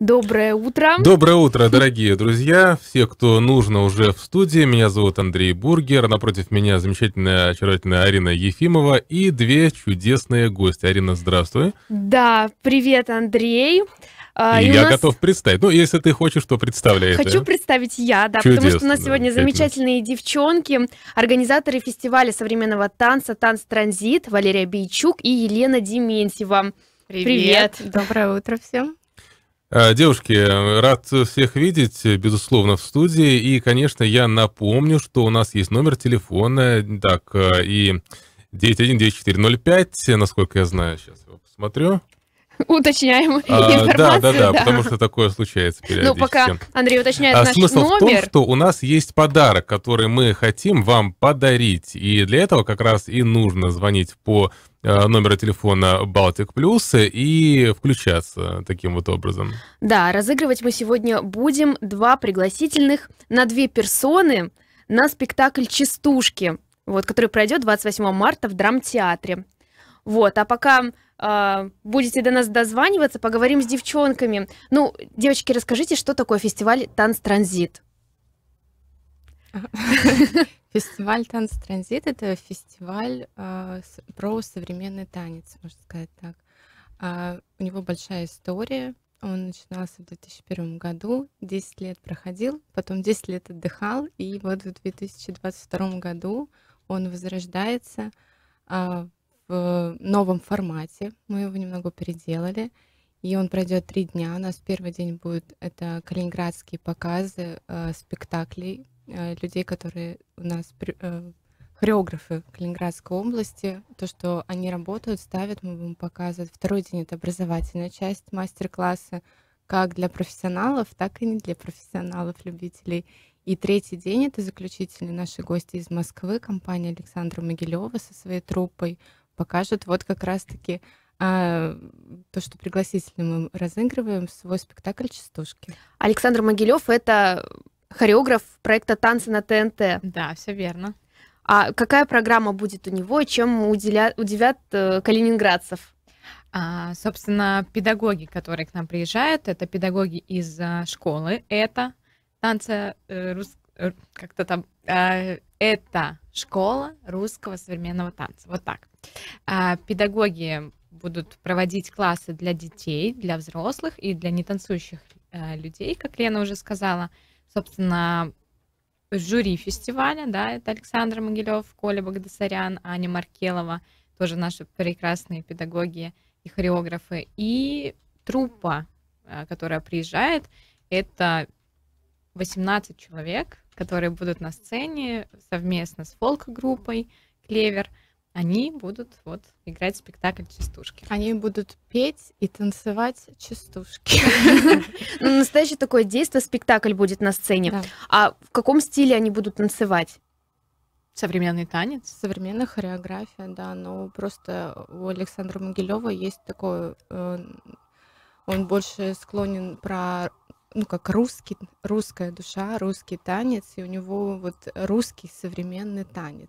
Доброе утро. Доброе утро, дорогие друзья. Все, кто нужно, уже в студии. Меня зовут Андрей Бургер. Напротив меня замечательная, очаровательная Арина Ефимова и две чудесные гости. Арина, здравствуй. Да, привет, Андрей. А, и и я нас... готов представить. Ну, если ты хочешь, то представляй. Хочу это. представить я, да, Чудесно, потому что у нас да, сегодня замечательные девчонки, организаторы фестиваля современного танца «Танц Транзит» Валерия Бейчук и Елена Дементьева. Привет. Привет. Доброе утро всем. Э, девушки, э, рад всех видеть, безусловно, в студии. И, конечно, я напомню, что у нас есть номер телефона, так, э, и 919405, насколько я знаю, сейчас его посмотрю. Уточняем а, информацию. Да, да, да, да, потому что такое случается периодически. Ну, пока Андрей уточняет а, наш смысл номер. Смысл в том, что у нас есть подарок, который мы хотим вам подарить. И для этого как раз и нужно звонить по Э, номера телефона Балтик Плюс и включаться таким вот образом. Да, разыгрывать мы сегодня будем два пригласительных на две персоны на спектакль «Частушки», вот, который пройдет 28 марта в драмтеатре. Вот, а пока э, будете до нас дозваниваться, поговорим с девчонками. Ну, девочки, расскажите, что такое фестиваль «Танц-транзит»? Фестиваль «Танц Транзит» — это фестиваль э, про современный танец, можно сказать так. Э, у него большая история. Он начинался в 2001 году, 10 лет проходил, потом 10 лет отдыхал, и вот в 2022 году он возрождается э, в новом формате. Мы его немного переделали, и он пройдет три дня. У нас первый день будет это калининградские показы э, спектаклей Э, людей, которые у нас э, хореографы Калининградской области, то, что они работают, ставят, мы будем показывать. Второй день — это образовательная часть мастер-класса, как для профессионалов, так и не для профессионалов, любителей. И третий день — это заключительные наши гости из Москвы, компания Александра Могилева со своей труппой покажет вот как раз-таки а, то, что пригласительно мы разыгрываем, свой спектакль «Частушки». Александр Могилев — это хореограф проекта «Танцы на ТНТ». Да, все верно. А какая программа будет у него, чем уделя... удивят э, калининградцев? А, собственно, педагоги, которые к нам приезжают, это педагоги из а, школы, это танца э, рус... Э, как-то там э, это школа русского современного танца, вот так. А, педагоги будут проводить классы для детей, для взрослых и для нетанцующих э, людей, как Лена уже сказала собственно, жюри фестиваля, да, это Александр Могилев, Коля Богдасарян, Аня Маркелова, тоже наши прекрасные педагоги и хореографы, и труппа, э, которая приезжает, это 18 человек, которые будут на сцене совместно с фолк-группой «Клевер», они будут вот играть спектакль частушки. Они будут петь и танцевать частушки. Ну, настоящее такое действие, спектакль будет на сцене. А в каком стиле они будут танцевать? Современный танец? Современная хореография, да. Но просто у Александра Могилева есть такой... Э, он больше склонен про ну, как русский, русская душа, русский танец, и у него вот русский современный танец.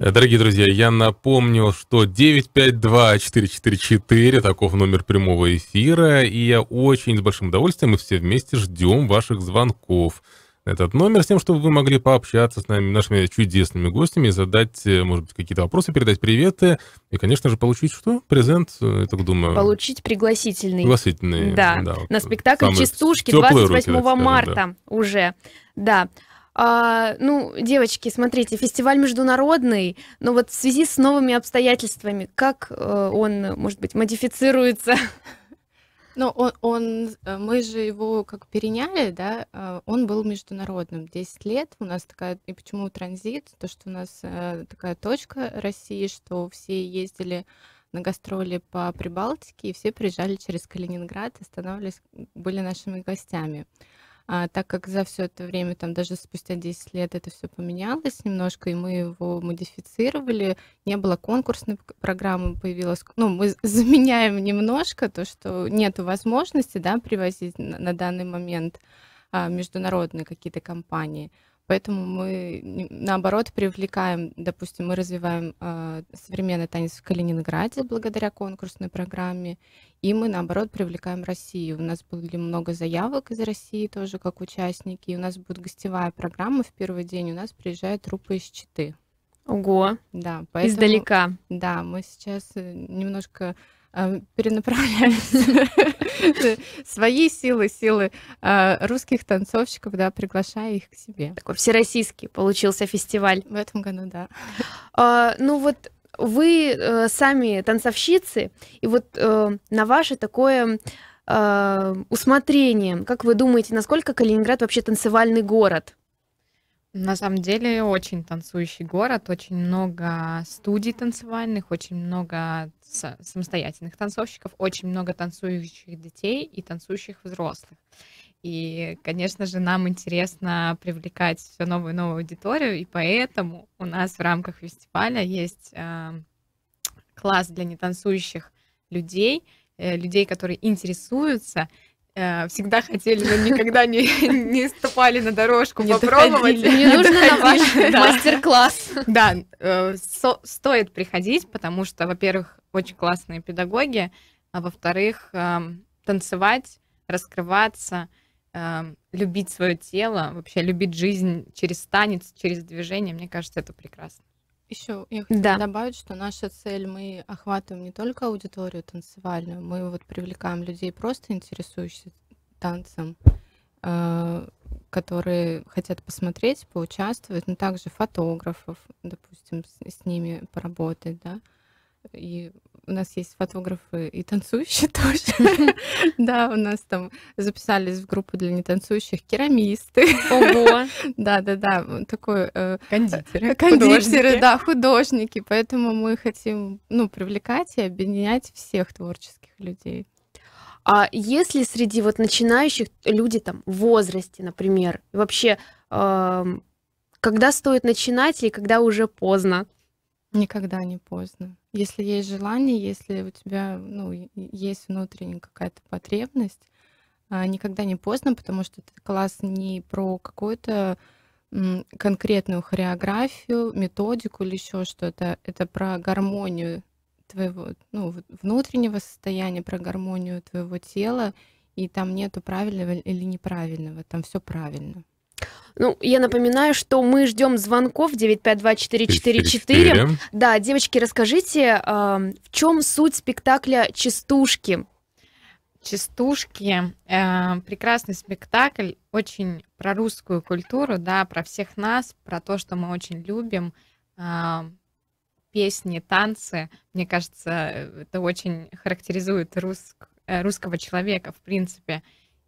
Дорогие друзья, я напомню, что 952-444, таков номер прямого эфира, и я очень с большим удовольствием мы все вместе ждем ваших звонков на этот номер, с тем, чтобы вы могли пообщаться с нами, нашими чудесными гостями, задать, э, может быть, какие-то вопросы, передать приветы, и, конечно же, получить что? Презент, э, я так думаю. Получить пригласительный. Пригласительный, да. да на спектакль «Частушки» 28 руки, марта да. уже. Да. А, ну, девочки, смотрите, фестиваль международный, но вот в связи с новыми обстоятельствами, как э, он, может быть, модифицируется? Ну, он, он, э, мы же его как переняли, да, э, он был международным 10 лет. У нас такая, и почему транзит, то, что у нас э, такая точка России, что все ездили на гастроли по Прибалтике, и все приезжали через Калининград, останавливались, были нашими гостями. А, так как за все это время, там даже спустя 10 лет это все поменялось немножко, и мы его модифицировали, не было конкурсной программы, появилась, ну, мы заменяем немножко то, что нет возможности, да, привозить на, на данный момент а, международные какие-то компании. Поэтому мы, наоборот, привлекаем, допустим, мы развиваем э, современный танец в Калининграде благодаря конкурсной программе, и мы, наоборот, привлекаем Россию. У нас было много заявок из России тоже как участники, и у нас будет гостевая программа в первый день, у нас приезжает трупы из Читы. Ого! Да, поэтому... Издалека. Да, мы сейчас э, немножко Э, перенаправляют свои силы, силы э, русских танцовщиков, да, приглашая их к себе. Такой всероссийский получился фестиваль. В этом году, да. А, ну вот вы э, сами танцовщицы, и вот на ваше такое усмотрение, как вы думаете, насколько Калининград вообще танцевальный город? На самом деле очень танцующий город, очень много студий танцевальных, очень много самостоятельных танцовщиков, очень много танцующих детей и танцующих взрослых. И, конечно же, нам интересно привлекать все новую и новую аудиторию, и поэтому у нас в рамках фестиваля есть э, класс для нетанцующих людей, э, людей, которые интересуются, Э, всегда хотели, но никогда не, не ступали на дорожку не попробовать. Не нужно на ваш мастер-класс. Да, э, стоит приходить, потому что, во-первых, очень классные педагоги, а во-вторых, эм, танцевать, раскрываться, эм, любить свое тело, вообще любить жизнь через танец, через движение, мне кажется, это прекрасно. Еще я хотела Да. добавить, что наша цель, мы охватываем не только аудиторию танцевальную, мы вот привлекаем людей, просто интересующихся танцем, э, которые хотят посмотреть, поучаствовать, но ну, также фотографов, допустим, с, с ними поработать, да, и у нас есть фотографы и танцующие тоже. Да, у нас там записались в группу для нетанцующих керамисты. Ого! Да, да, да, такой... Э, кондитеры. Э, кондитеры, да, художники. Поэтому мы хотим, ну, привлекать и объединять всех творческих людей. А если среди вот начинающих люди там в возрасте, например, вообще, эм, когда стоит начинать или когда уже поздно? Никогда не поздно. Если есть желание, если у тебя ну, есть внутренняя какая-то потребность, а, никогда не поздно, потому что этот класс не про какую-то конкретную хореографию, методику или еще что-то. Это про гармонию твоего ну, внутреннего состояния, про гармонию твоего тела, и там нету правильного или неправильного, там все правильно. Ну, я напоминаю, что мы ждем звонков 9524444. Да, девочки, расскажите, э, в чем суть спектакля Чистушки? Чистушки э, прекрасный спектакль, очень про русскую культуру, да, про всех нас, про то, что мы очень любим, э, песни, танцы. Мне кажется, это очень характеризует рус, э, русского человека, в принципе.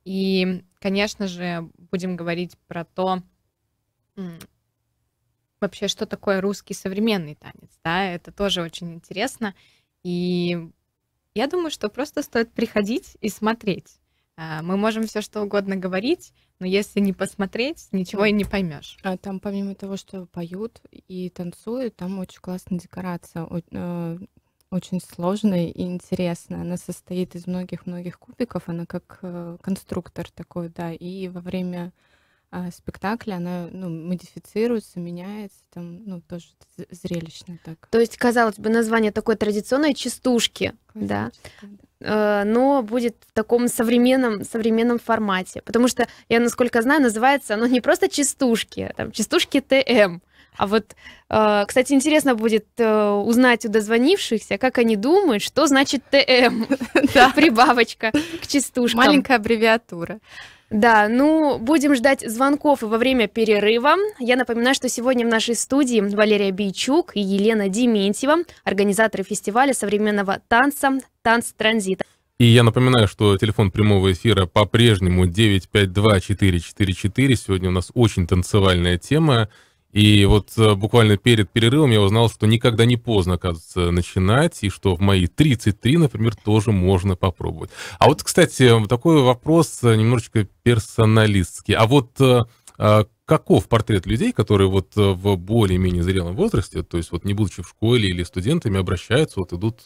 И, конечно же, будем говорить про то, вообще, что такое русский современный танец, да, это тоже очень интересно. И я думаю, что просто стоит приходить и смотреть. А, мы можем все что угодно говорить, но если не посмотреть, ничего и не поймешь. А там помимо того, что поют и танцуют, там очень классная декорация. Э, очень сложная и интересная. Она состоит из многих-многих кубиков, она как э, конструктор такой, да, и во время а, спектакля, она ну, модифицируется, меняется, там, ну, тоже зрелищно так. То есть, казалось бы, название такой традиционной частушки, да, э, но будет в таком современном, современном формате. Потому что, я насколько знаю, называется оно не просто частушки, а там, частушки ТМ, а вот, э, кстати, интересно будет э, узнать у дозвонившихся, как они думают, что значит ТМ, прибавочка к частушкам. Маленькая аббревиатура. Да, ну, будем ждать звонков и во время перерыва. Я напоминаю, что сегодня в нашей студии Валерия Бийчук и Елена Дементьева, организаторы фестиваля современного танца «Танц транзита». И я напоминаю, что телефон прямого эфира по-прежнему 952-444. Сегодня у нас очень танцевальная тема. И вот э, буквально перед перерывом я узнал, что никогда не поздно, оказывается, начинать, и что в мои 33, например, тоже можно попробовать. А вот, кстати, такой вопрос э, немножечко персоналистский. А вот э, а каков портрет людей, которые вот в более-менее зрелом возрасте, то есть вот не будучи в школе или студентами, обращаются, вот идут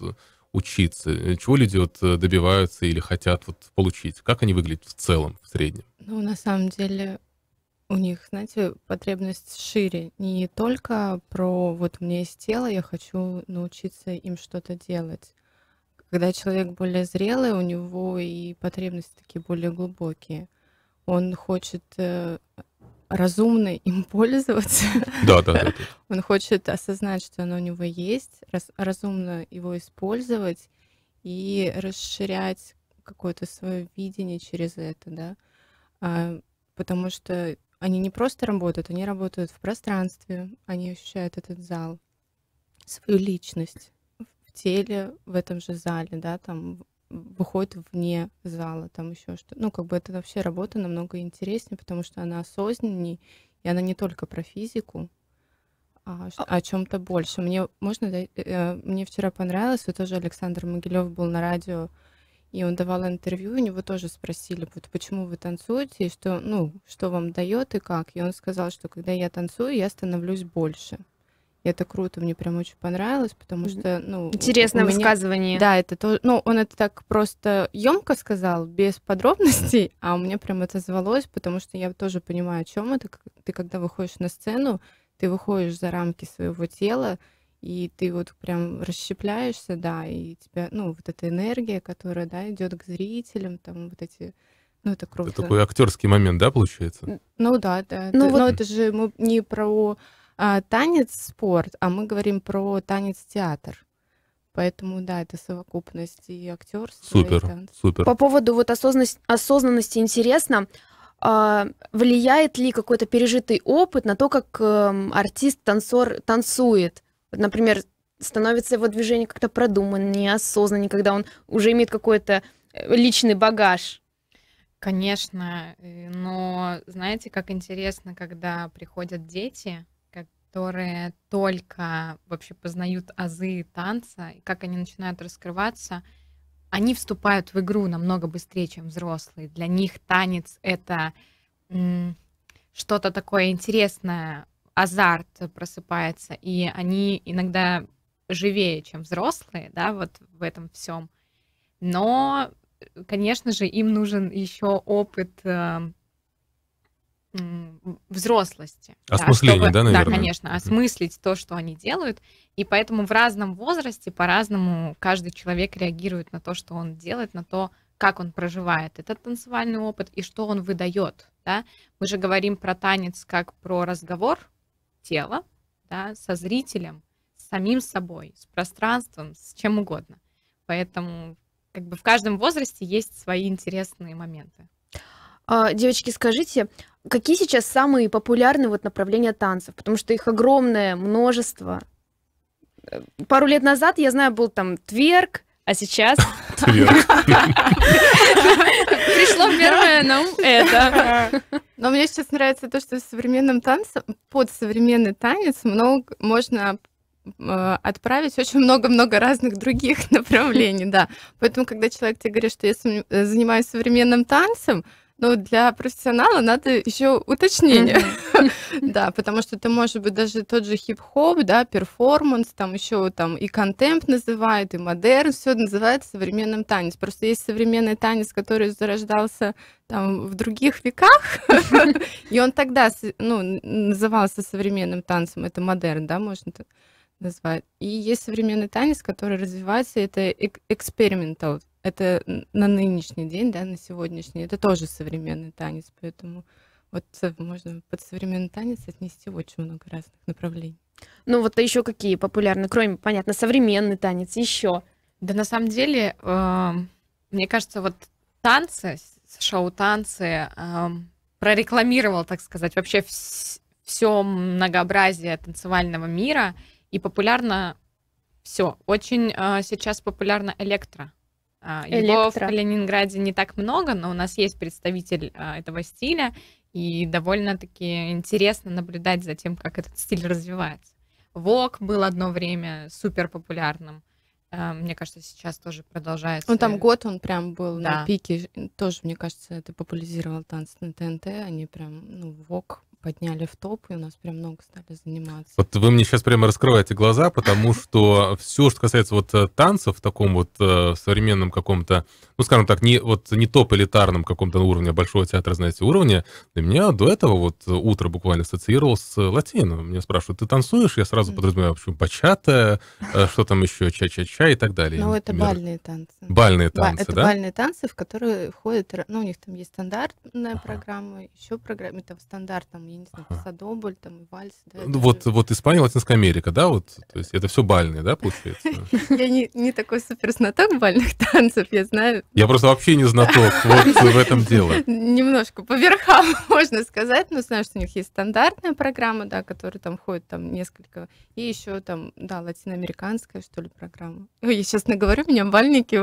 учиться? Чего люди вот добиваются или хотят вот получить? Как они выглядят в целом, в среднем? Ну, на самом деле, у них, знаете, потребность шире. Не только про вот у меня есть тело, я хочу научиться им что-то делать. Когда человек более зрелый, у него и потребности такие более глубокие. Он хочет э, разумно им пользоваться. Да, да, да. Он хочет осознать, что оно у него есть, раз, разумно его использовать и расширять какое-то свое видение через это, да. А, потому что они не просто работают, они работают в пространстве, они ощущают этот зал, свою личность в теле, в этом же зале, да, там выходит вне зала, там еще что. Ну, как бы это вообще работа намного интереснее, потому что она осознанней, и она не только про физику, а, а о чем-то больше. Мне можно, да, э, э, мне вчера понравилось, вот тоже Александр Могилев был на радио и он давал интервью, у него тоже спросили, вот почему вы танцуете, и что, ну, что вам дает и как. И он сказал, что когда я танцую, я становлюсь больше. И это круто, мне прям очень понравилось, потому что, ну... Интересное меня... высказывание. Да, это тоже... Ну, он это так просто емко сказал, без подробностей, а у меня прям это звалось, потому что я тоже понимаю, о чем это. Ты когда выходишь на сцену, ты выходишь за рамки своего тела, и ты вот прям расщепляешься, да, и тебя, ну, вот эта энергия, которая, да, идет к зрителям, там вот эти, ну, это круто. Это такой актерский момент, да, получается? Ну, да, да. Ну, это, ну, вот... но это же мы не про а, танец-спорт, а мы говорим про танец-театр. Поэтому, да, это совокупность и актерство. Супер, и танц. супер. По поводу вот осознанности, осознанности интересно, а, влияет ли какой-то пережитый опыт на то, как эм, артист-танцор танцует? например, становится его движение как-то продуманнее, осознаннее, когда он уже имеет какой-то э, личный багаж. Конечно, э, но знаете, как интересно, когда приходят дети, которые только вообще познают азы танца, и как они начинают раскрываться, они вступают в игру намного быстрее, чем взрослые. Для них танец — это что-то такое интересное, азарт просыпается, и они иногда живее, чем взрослые, да, вот в этом всем. Но, конечно же, им нужен еще опыт э, взрослости. Осмысление, да, чтобы, да, наверное? Да, конечно, осмыслить то, что они делают. И поэтому в разном возрасте по-разному каждый человек реагирует на то, что он делает, на то, как он проживает этот танцевальный опыт и что он выдает. Да? Мы же говорим про танец как про разговор, тела да, со зрителем, с самим собой, с пространством, с чем угодно. Поэтому как бы в каждом возрасте есть свои интересные моменты. А, девочки, скажите, какие сейчас самые популярные вот направления танцев? Потому что их огромное множество. Пару лет назад, я знаю, был там тверк, а сейчас... Пришло первое на ну, ум это. Но мне сейчас нравится то, что в современном танце под современный танец много, можно э, отправить очень много-много разных других направлений, да. Поэтому, когда человек тебе говорит, что я э, занимаюсь современным танцем, но ну, для профессионала надо еще уточнение. Mm-hmm. Да, потому что это может быть даже тот же хип-хоп, да, перформанс, там еще там и контемп называют, и модерн, все называется современным танец. Просто есть современный танец, который зарождался там в других веках, и он тогда, ну, назывался современным танцем, это модерн, да, можно так назвать. И есть современный танец, который развивается, это экспериментал, это на нынешний день, да, на сегодняшний, это тоже современный танец, поэтому вот э, можно под современный танец отнести очень много разных направлений. Ну вот еще какие популярны, кроме, понятно, современный танец, еще. Да на самом деле, э, мне кажется, вот танцы, шоу-танцы э, прорекламировал, так сказать, вообще вс все многообразие танцевального мира и популярно все. Очень э, сейчас популярно электро. Э, электро. Его в Калининграде не так много, но у нас есть представитель э, этого стиля, и довольно-таки интересно наблюдать за тем, как этот стиль развивается. Вок был одно время супер популярным. Э, мне кажется, сейчас тоже продолжается. Ну, там год он прям был да. на пике. Тоже, мне кажется, это популяризировал танцы на ТНТ. Они прям, ну, вок подняли в топ, и у нас прям много стали заниматься. Вот вы мне сейчас прямо раскрываете глаза, потому что все, что касается вот э, танцев в таком вот э, современном каком-то, ну, скажем так, не, вот не топ-элитарном каком-то уровне, а большого театра, знаете, уровня, для меня до этого вот э, утро буквально ассоциировалось с латино. Меня спрашивают, ты танцуешь? Я сразу подразумеваю, почему бачата, что там еще, ча-ча-ча и так далее. Ну, это бальные танцы. Бальные танцы, Ба- это бальные танцы, в которые входят, ну, у них там есть стандартная программа, еще программа, там стандарт, там там, я не знаю, ага. там, вальс, да. Ну, вот, же... вот Испания, Латинская Америка, да, вот, то есть это все бальные, да, получается? Я не такой супер знаток бальных танцев, я знаю. Я просто вообще не знаток, э, в этом дело. Немножко по верхам, можно сказать, но знаю, что у них есть стандартная программа, да, которая там ходит там несколько, и еще там, да, латиноамериканская, что ли, программа. Ой, я сейчас наговорю, меня бальники,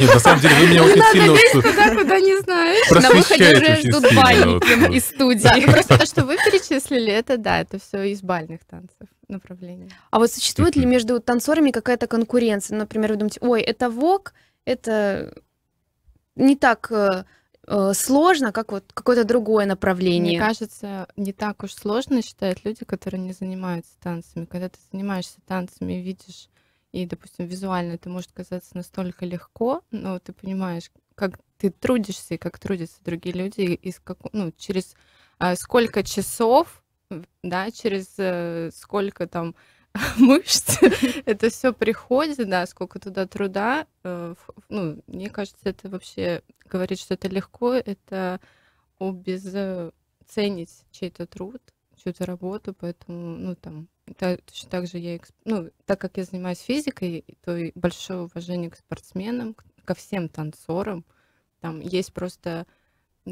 Нет, на самом деле вы меня очень сильно... Не надо куда не знаешь. На выходе уже ждут бальники из студии просто то, что вы перечислили, это да, это все из бальных танцев направлений. А вот существует ли между танцорами какая-то конкуренция? Ну, например, вы думаете, ой, это вок, это не так э, э, сложно, как вот какое-то другое направление. Мне кажется, не так уж сложно считают люди, которые не занимаются танцами. Когда ты занимаешься танцами и видишь, и, допустим, визуально это может казаться настолько легко, но ты понимаешь, как ты трудишься и как трудятся другие люди, и с как, ну, через а сколько часов, да, через э, сколько там мышц, это все приходит, да, сколько туда труда. Э, ну, мне кажется, это вообще говорит, что это легко, это обезценить чей-то труд, чью-то работу, поэтому, ну, там, точно так же я, ну, так как я занимаюсь физикой, то и большое уважение к спортсменам, ко всем танцорам. Там есть просто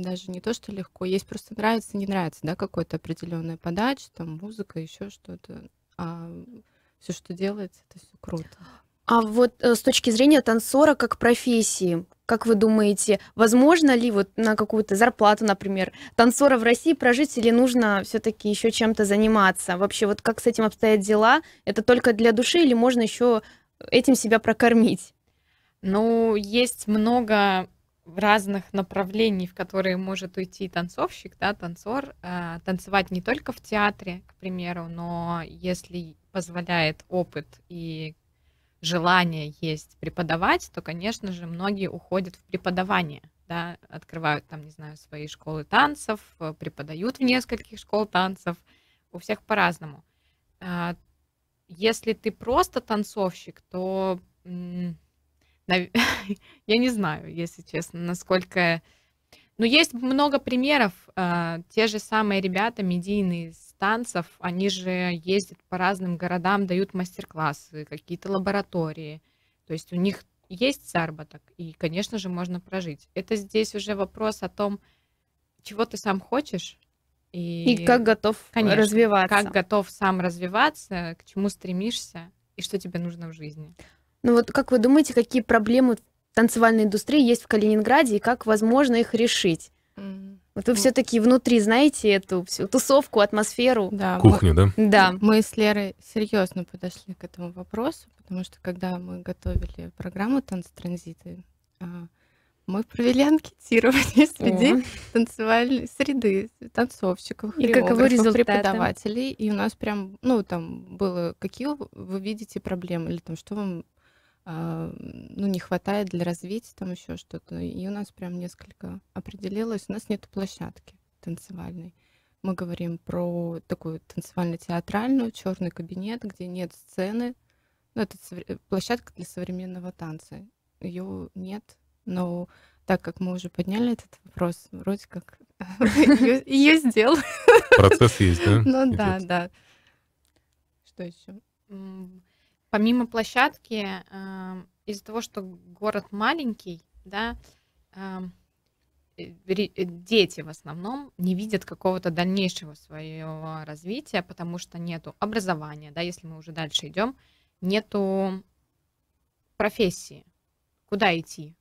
даже не то, что легко, есть просто нравится, не нравится, да, какой-то определенная подача, там музыка, еще что-то. А все, что делается, это все круто. А вот э, с точки зрения танцора как профессии, как вы думаете, возможно ли вот на какую-то зарплату, например, танцора в России прожить или нужно все-таки еще чем-то заниматься? Вообще вот как с этим обстоят дела? Это только для души или можно еще этим себя прокормить? Ну, есть много в разных направлений, в которые может уйти танцовщик, да, танцор, э, танцевать не только в театре, к примеру, но если позволяет опыт и желание есть преподавать, то, конечно же, многие уходят в преподавание, да, открывают там, не знаю, свои школы танцев, э, преподают в нескольких школ танцев, у всех по-разному. А, если ты просто танцовщик, то Я не знаю, если честно, насколько... Но ну, есть много примеров. А, те же самые ребята, медийные станцев, они же ездят по разным городам, дают мастер-классы, какие-то лаборатории. То есть у них есть заработок, и, конечно же, можно прожить. Это здесь уже вопрос о том, чего ты сам хочешь, и, и как готов конечно, развиваться. Как готов сам развиваться, к чему стремишься и что тебе нужно в жизни. Ну вот как вы думаете, какие проблемы танцевальной индустрии есть в Калининграде и как возможно их решить? Mm. Вот вы ну. все-таки внутри знаете эту всю тусовку, атмосферу. Да, Кухню, мы, да? Да. Мы с Лерой серьезно подошли к этому вопросу, потому что когда мы готовили программу танц а, мы провели анкетирование среди О. танцевальной среды танцовщиков, и каковы результаты? преподавателей. И у нас прям, ну, там было, какие вы видите проблемы, или там, что вам а, ну, не хватает для развития, там еще что-то. И у нас прям несколько определилось. У нас нет площадки танцевальной. Мы говорим про такую танцевально-театральную, черный кабинет, где нет сцены. Ну, это э, площадка для современного танца. Ее нет, но так как мы уже подняли этот вопрос, вроде как ее сделал. Процесс есть, да? Ну да, да. Что еще? Помимо площадки, э, из-за того, что город маленький, да, эм, э, э, дети в основном не видят какого-то дальнейшего своего развития, потому что нету образования, да, если мы уже дальше идем, нету профессии, куда идти,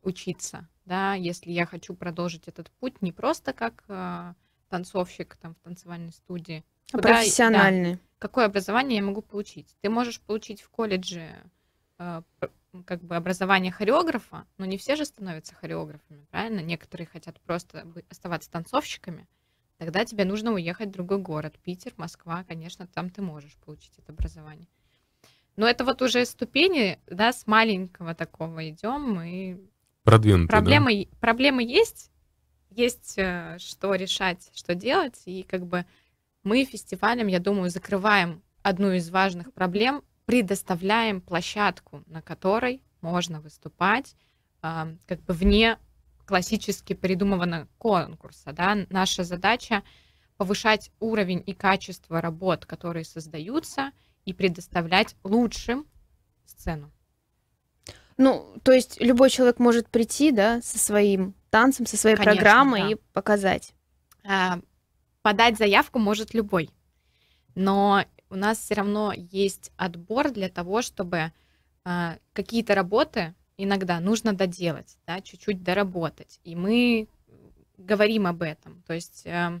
учиться, да, если я хочу продолжить этот путь не просто как э, танцовщик там в танцевальной студии. А Куда, профессиональный. Да, какое образование я могу получить? Ты можешь получить в колледже э, как бы образование хореографа, но не все же становятся хореографами, правильно? Некоторые хотят просто оставаться танцовщиками. Тогда тебе нужно уехать в другой город, Питер, Москва, конечно, там ты можешь получить это образование. Но это вот уже ступени, да, с маленького такого идем, и Продвинутые. проблемы, да? проблемы есть, есть э, что решать, что делать, и как бы мы фестивалем, я думаю, закрываем одну из важных проблем, предоставляем площадку, на которой можно выступать а, как бы вне классически придуманного конкурса. Да? Наша задача повышать уровень и качество работ, которые создаются, и предоставлять лучшим сцену. Ну, то есть любой человек может прийти, да, со своим танцем, со своей Конечно, программой да. и показать. А, подать заявку может любой, но у нас все равно есть отбор для того, чтобы а, какие-то работы иногда нужно доделать, да, чуть-чуть доработать. И мы говорим об этом. То есть э,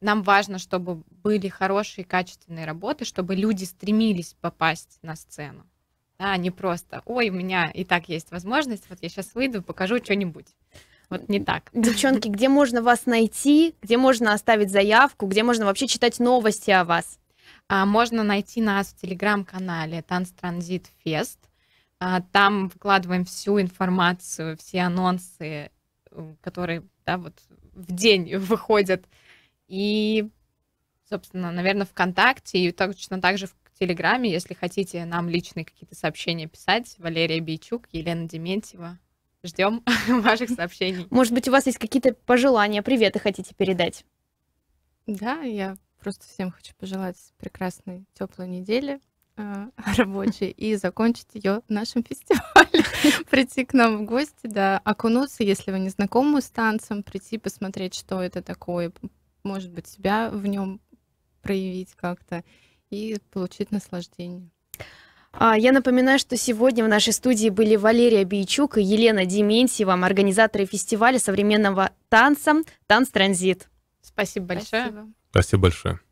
нам важно, чтобы были хорошие, качественные работы, чтобы люди стремились попасть на сцену а не просто, ой, у меня и так есть возможность, вот я сейчас выйду, покажу что-нибудь. Вот не так. Девчонки, где можно вас найти, где можно оставить заявку, где можно вообще читать новости о вас? А, можно найти нас в телеграм-канале Танц Фест. А, там выкладываем всю информацию, все анонсы, которые да, вот в день выходят. И, собственно, наверное, ВКонтакте и точно так же в в Телеграме, если хотите нам личные какие-то сообщения писать. Валерия Бейчук, Елена Дементьева. Ждем ваших сообщений. Может быть, у вас есть какие-то пожелания, приветы хотите передать? Да, я просто всем хочу пожелать прекрасной теплой недели э, рабочей и закончить ее в нашем фестивале. прийти к нам в гости, да, окунуться, если вы не знакомы с танцем, прийти посмотреть, что это такое, может быть, себя в нем проявить как-то и получить наслаждение. А, я напоминаю, что сегодня в нашей студии были Валерия Бийчук и Елена Дементьева, организаторы фестиваля современного танца «Танц Транзит». Спасибо большое. Спасибо, Спасибо большое.